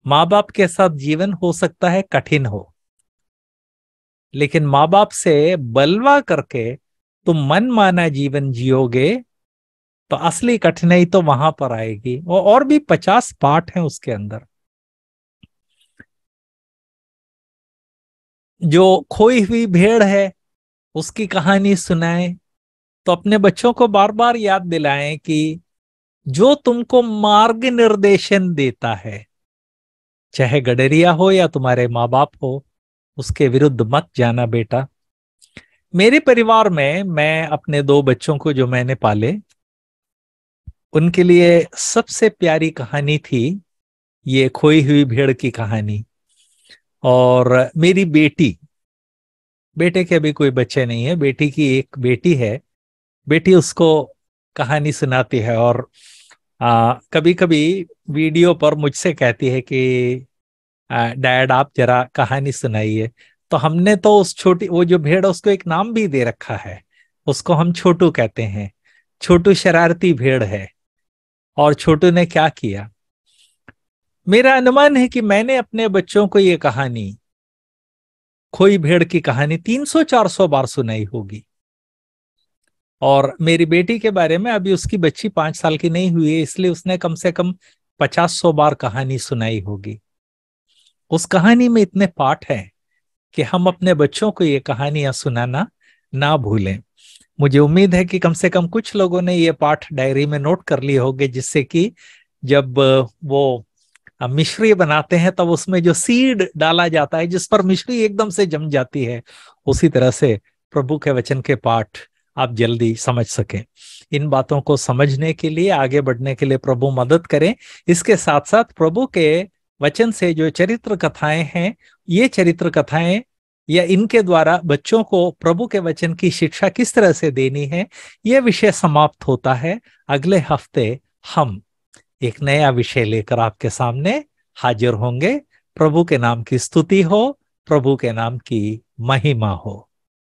माँ बाप के साथ जीवन हो सकता है कठिन हो लेकिन माँ बाप से बलवा करके तुम मन माना जीवन जियोगे तो असली कठिनाई तो वहां पर आएगी और भी पचास पाठ हैं उसके अंदर जो खोई हुई भेड़ है उसकी कहानी सुनाए तो अपने बच्चों को बार बार याद दिलाएं कि जो तुमको मार्ग निर्देशन देता है चाहे गडरिया हो या तुम्हारे माँ बाप हो उसके विरुद्ध मत जाना बेटा मेरे परिवार में मैं अपने दो बच्चों को जो मैंने पाले उनके लिए सबसे प्यारी कहानी थी ये खोई हुई भेड़ की कहानी और मेरी बेटी बेटे के अभी कोई बच्चे नहीं है बेटी की एक बेटी है बेटी उसको कहानी सुनाती है और आ, कभी कभी वीडियो पर मुझसे कहती है कि डैड आप जरा कहानी सुनाइए तो हमने तो उस छोटी वो जो भेड़ उसको एक नाम भी दे रखा है उसको हम छोटू कहते हैं छोटू शरारती भेड़ है और छोटू ने क्या किया मेरा अनुमान है कि मैंने अपने बच्चों को ये कहानी खोई भेड़ की कहानी 300-400 बार सुनाई होगी और मेरी बेटी के बारे में अभी उसकी बच्ची पांच साल की नहीं हुई है इसलिए उसने कम से कम पचास सौ बार कहानी सुनाई होगी उस कहानी में इतने पाठ हैं कि हम अपने बच्चों को ये कहानियां सुनाना ना भूलें मुझे उम्मीद है कि कम से कम कुछ लोगों ने ये पाठ डायरी में नोट कर लिए होंगे जिससे कि जब वो मिश्री बनाते हैं तब उसमें जो सीड डाला जाता है जिस पर मिश्री एकदम से जम जाती है उसी तरह से प्रभु के वचन के पाठ आप जल्दी समझ सकें इन बातों को समझने के लिए आगे बढ़ने के लिए प्रभु मदद करें इसके साथ साथ प्रभु के वचन से जो चरित्र कथाएं हैं ये चरित्र कथाएं या इनके द्वारा बच्चों को प्रभु के वचन की शिक्षा किस तरह से देनी है यह विषय समाप्त होता है अगले हफ्ते हम एक नया विषय लेकर आपके सामने हाजिर होंगे प्रभु के नाम की स्तुति हो प्रभु के नाम की महिमा हो